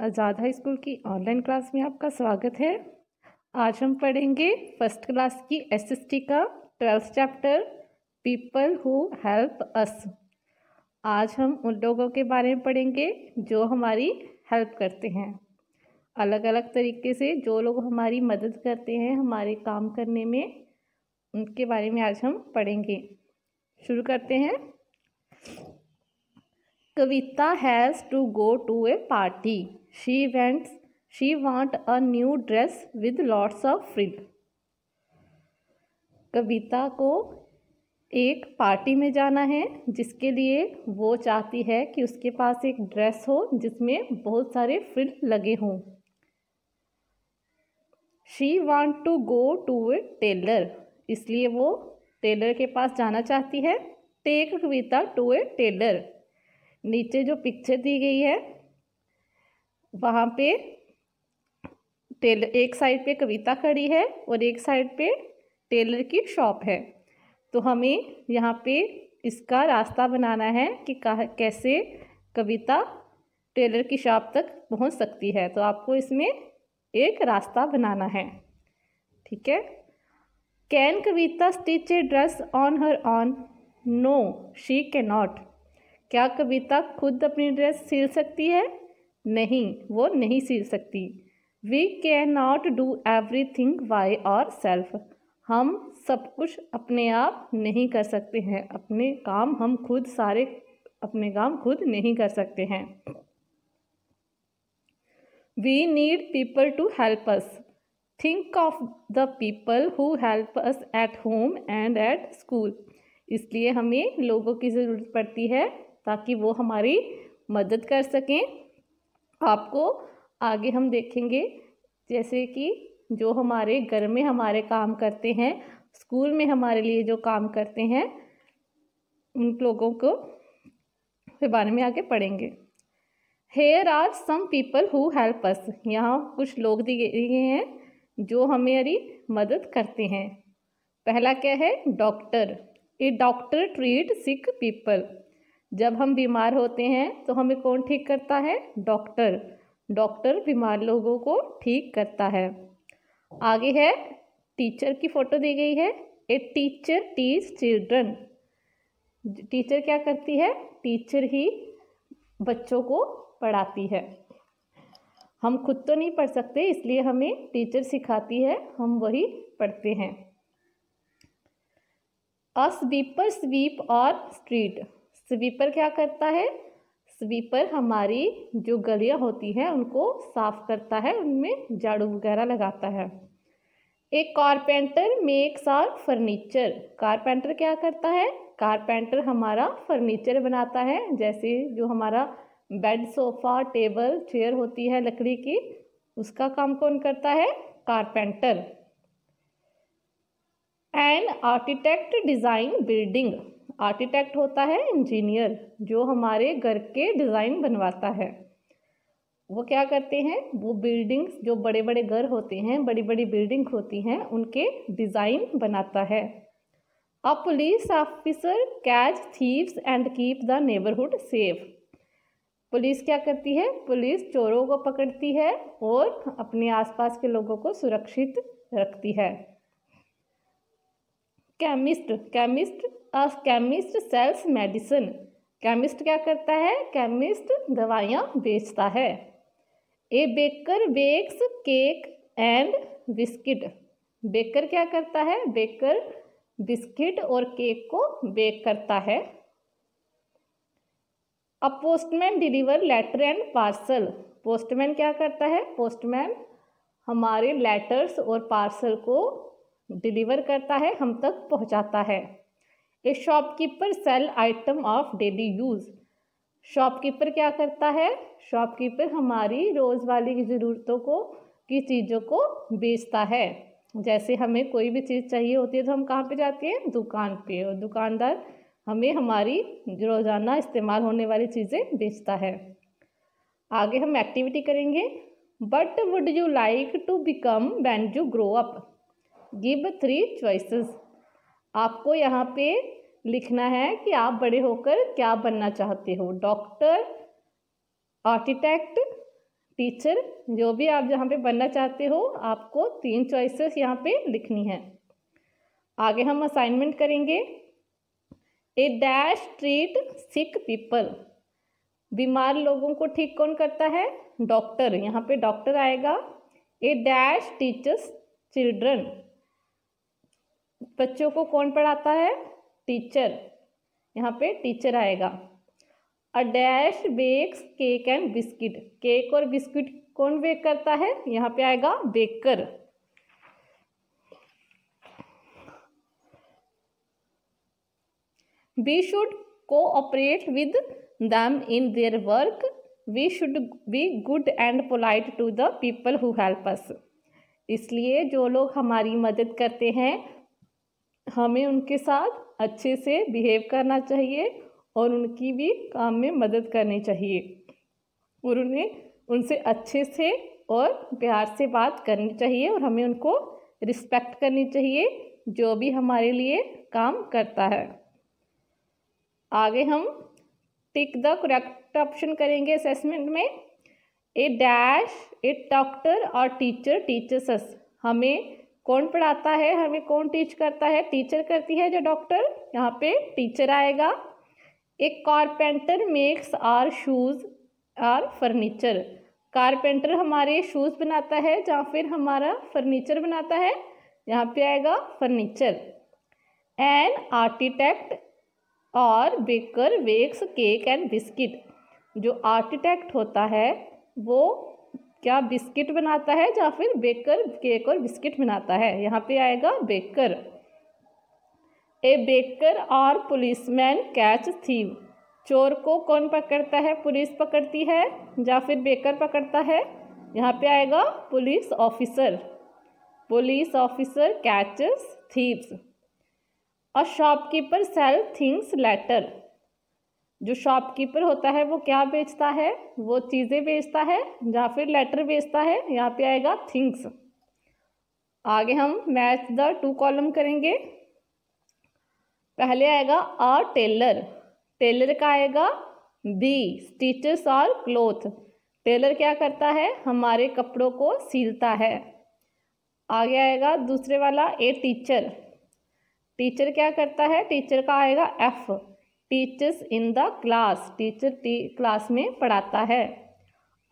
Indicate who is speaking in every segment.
Speaker 1: आज़ाद high school की online class में आपका स्वागत है आज हम पढ़ेंगे फर्स्ट क्लास की एसएसटी का twelfth chapter people who help us आज हम उन लोगों के बारे में पढ़ेंगे जो हमारी हेल्प करते हैं अलग अलग तरीके से जो लोग हमारी मदद करते हैं हमारे काम करने में उनके बारे में आज हम पढ़ेंगे शुरू करते हैं Kavita has to go to a party she wants she want a new dress with lots of frill Kavita को एक पार्टी में जाना है जिसके लिए वो चाहती है कि उसके पास एक ड्रेस हो जिसमें बहुत सारे फ्रिल लगे हों she want to go to a tailor इसलिए वो टेलर के पास जाना चाहती है take Kavita to a tailor नीचे जो पिक्चर दी गई है वहाँ पे टेलर एक साइड पे कविता खड़ी है और एक साइड पे टेलर की शॉप है तो हमें यहाँ पे इसका रास्ता बनाना है कि कैसे कविता टेलर की शॉप तक पहुँच सकती है तो आपको इसमें एक रास्ता बनाना है ठीक है can Kavita stitch a dress on her own no she can not क्या कविता खुद अपनी ड्रेस सिल सकती है नहीं वो नहीं सिल सकती we can not do everything by ourself हम सब कुछ अपने आप नहीं कर सकते हैं अपने काम हम खुद सारे अपने काम खुद नहीं कर सकते हैं we need people to help us think of the people who help us at home and at school इसलिए हमें लोगों की ज़रूरत पड़ती है ताकि वो हमारी मदद कर सकें आपको आगे हम देखेंगे जैसे कि जो हमारे घर में हमारे काम करते हैं स्कूल में हमारे लिए जो काम करते हैं उन लोगों को के बारे में आगे पढ़ेंगे here are some people who help us यहाँ कुछ लोग दिए गए हैं जो हमारी मदद करते हैं पहला क्या है doctor a doctor treat sick people जब हम बीमार होते हैं तो हमें कौन ठीक करता है डॉक्टर डॉक्टर बीमार लोगों को ठीक करता है आगे है टीचर की फ़ोटो दी गई है a teacher teaches children teacher क्या करती है टीचर ही बच्चों को पढ़ाती है हम खुद तो नहीं पढ़ सकते इसलिए हमें टीचर सिखाती है हम वही पढ़ते हैं a sweeper sweep our street sweeper क्या करता है स्वीपर हमारी जो गलियाँ होती हैं उनको साफ करता है उनमें झाड़ू वगैरह लगाता है एक carpenter makes our furniture carpenter क्या करता है कारपेंटर हमारा फर्नीचर बनाता है जैसे जो हमारा बेड सोफ़ा टेबल चेयर होती है लकड़ी की उसका काम कौन करता है carpenter and architect design building architect होता है इंजीनियर जो हमारे घर के डिज़ाइन बनवाता है वो क्या करते हैं वो बिल्डिंग्स जो बड़े बड़े घर होते हैं बड़ी बड़ी बिल्डिंग होती हैं उनके डिज़ाइन बनाता है a police officer catch thieves and keep the neighbourhood safe police क्या करती है पुलिस चोरों को पकड़ती है और अपने आसपास के लोगों को सुरक्षित रखती है chemist chemist of chemist sells medicine chemist क्या करता है केमिस्ट दवाइयाँ बेचता है a baker bakes cake and biscuit baker क्या करता है बेकर बिस्किट और केक को बेक करता है अब postman deliver letter and parcel postman क्या करता है पोस्टमैन हमारे लेटर्स और पार्सल को डिलीवर करता है हम तक पहुंचाता है a shopkeeper sell item of daily use shopkeeper क्या करता है शॉपकीपर हमारी रोज़ वाली की ज़रूरतों को की चीज़ों को बेचता है जैसे हमें कोई भी चीज़ चाहिए होती है तो हम कहाँ पे जाते हैं दुकान पे और दुकानदार हमें हमारी रोज़ाना इस्तेमाल होने वाली चीज़ें बेचता है आगे हम एक्टिविटी करेंगे but would you like to become when you grow up give three choices आपको यहाँ पे लिखना है कि आप बड़े होकर क्या बनना चाहते हो डॉक्टर आर्किटेक्ट टीचर जो भी आप जहाँ पे बनना चाहते हो आपको तीन चॉइसेस यहाँ पे लिखनी है आगे हम असाइनमेंट करेंगे a dash treat sick people बीमार लोगों को ठीक कौन करता है डॉक्टर यहाँ पे डॉक्टर आएगा ए डैश टीचर्स चिल्ड्रन बच्चों को कौन पढ़ाता है टीचर यहाँ पे टीचर आएगा a dash bakes cake and biscuit cake और बिस्किट कौन बेक करता है यहाँ पे आएगा baker we should cooperate with them in their work we should be good and polite to the people who help us इसलिए जो लोग हमारी मदद करते हैं हमें उनके साथ अच्छे से बिहेव करना चाहिए और उनकी भी काम में मदद करनी चाहिए और उन्हें उनसे अच्छे से और प्यार से बात करनी चाहिए और हमें उनको रिस्पेक्ट करनी चाहिए जो भी हमारे लिए काम करता है आगे हम टिक द करेक्ट ऑप्शन करेंगे असेसमेंट में ए डैश ए डॉक्टर और टीचर टीचर्स हमें कौन पढ़ाता है हमें कौन टीच करता है टीचर करती है जो डॉक्टर यहाँ पे टीचर आएगा एक carpenter makes our shoes or furniture carpenter हमारे शूज़ बनाता है या फिर हमारा फर्नीचर बनाता है यहाँ पे आएगा फर्नीचर एन आर्किटेक्ट और baker bakes cake and biscuit जो आर्किटेक्ट होता है वो क्या बिस्किट बनाता है या फिर बेकर केक और बिस्किट बनाता है यहाँ पे आएगा बेकर ए बेकर और पुलिसमैन कैच थीव चोर को कौन पकड़ता है पुलिस पकड़ती है या फिर बेकर पकड़ता है यहाँ पे आएगा police officer police officer catches thieves और शॉपकीपर सेल थिंग्स लेटर जो शॉपकीपर होता है वो क्या बेचता है वो चीज़ें बेचता है या फिर लेटर बेचता है यहाँ पे आएगा थिंग्स आगे हम मैच द टू कॉलम करेंगे पहले आएगा आ टेलर टेलर का आएगा बी स्टिचेस और क्लोथ टेलर क्या करता है हमारे कपड़ों को सीलता है आगे आएगा दूसरे वाला ए टीचर टीचर क्या करता है टीचर का आएगा F teachers in the class teacher टी क्लास में पढ़ाता है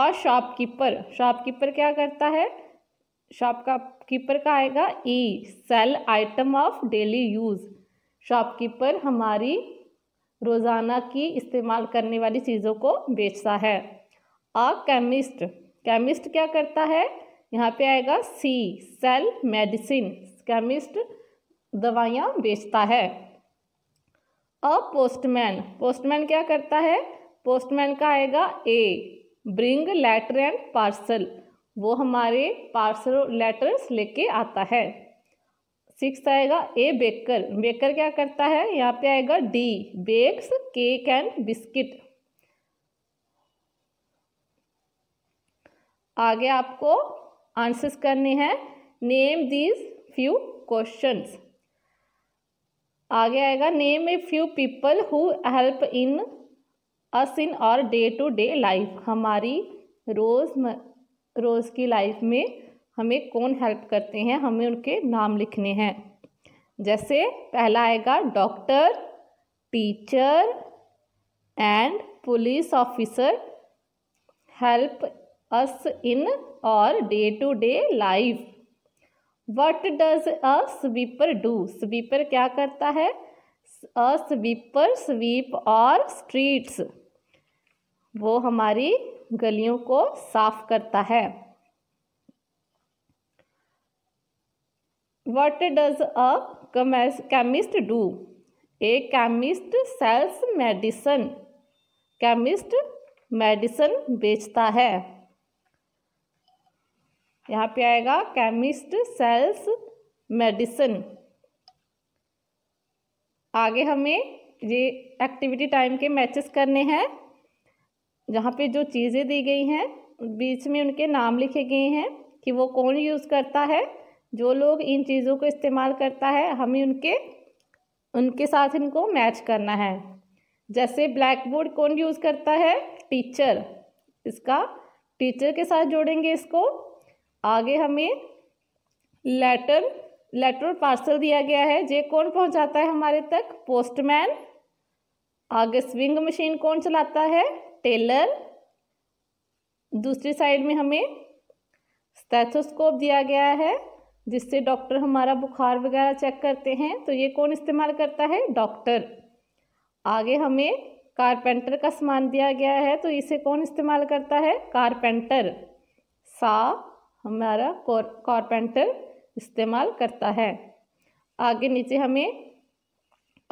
Speaker 1: और शॉपकीपर शॉपकीपर क्या करता है शॉप का कीपर का आएगा E sell item of daily use shopkeeper हमारी रोज़ाना की इस्तेमाल करने वाली चीज़ों को बेचता है और केमिस्ट केमिस्ट क्या करता है यहाँ पे आएगा सी सेल मेडिसिन केमिस्ट दवाइयाँ बेचता है अ पोस्टमैन पोस्टमैन क्या करता है पोस्टमैन का आएगा A bring letter and parcel वो हमारे पार्सल लेटर्स लेके आता है सिक्स आएगा ए बेकर बेकर क्या करता है यहाँ पे आएगा D bakes cake and biscuit आगे आपको आंसर्स करने हैं नेम दीज फ्यू क्वेश्चंस आगे आएगा name a few people who help in us in our day to day life हमारी रोज़ रोज़ की लाइफ में हमें कौन हेल्प करते हैं हमें उनके नाम लिखने हैं जैसे पहला आएगा doctor teacher and police officer help us in our day to day life what does a sweeper do sweeper क्या करता है a sweeper sweep our streets वो हमारी गलियों को साफ करता है what does a chemist do a chemist sells medicine chemist medicine बेचता है यहाँ पे आएगा केमिस्ट सेल्स मेडिसिन आगे हमें ये एक्टिविटी टाइम के मैचेस करने हैं जहाँ पे जो चीज़ें दी गई हैं बीच में उनके नाम लिखे गए हैं कि वो कौन यूज़ करता है जो लोग इन चीज़ों को इस्तेमाल करता है हमें उनके उनके साथ इनको मैच करना है जैसे ब्लैक बोर्ड कौन यूज़ करता है टीचर इसका टीचर के साथ जोड़ेंगे इसको आगे हमें लेटर लेटर पार्सल दिया गया है जे कौन पहुंचाता है हमारे तक पोस्टमैन आगे स्विंग मशीन कौन चलाता है टेलर दूसरी साइड में हमें स्टेथोस्कोप दिया गया है जिससे डॉक्टर हमारा बुखार वगैरह चेक करते हैं तो ये कौन इस्तेमाल करता है डॉक्टर आगे हमें कारपेंटर का सामान दिया गया है तो इसे कौन इस्तेमाल करता है कारपेंटर सा हमारा कॉरपेंटर इस्तेमाल करता है आगे नीचे हमें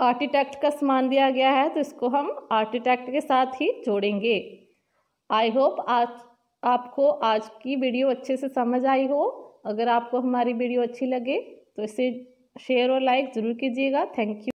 Speaker 1: आर्टिटेक्ट का सामान दिया गया है तो इसको हम आर्टिटेक्ट के साथ ही जोड़ेंगे आई होप आज आपको आज की वीडियो अच्छे से समझ आई हो अगर आपको हमारी वीडियो अच्छी लगे तो इसे शेयर और लाइक ज़रूर कीजिएगा थैंक यू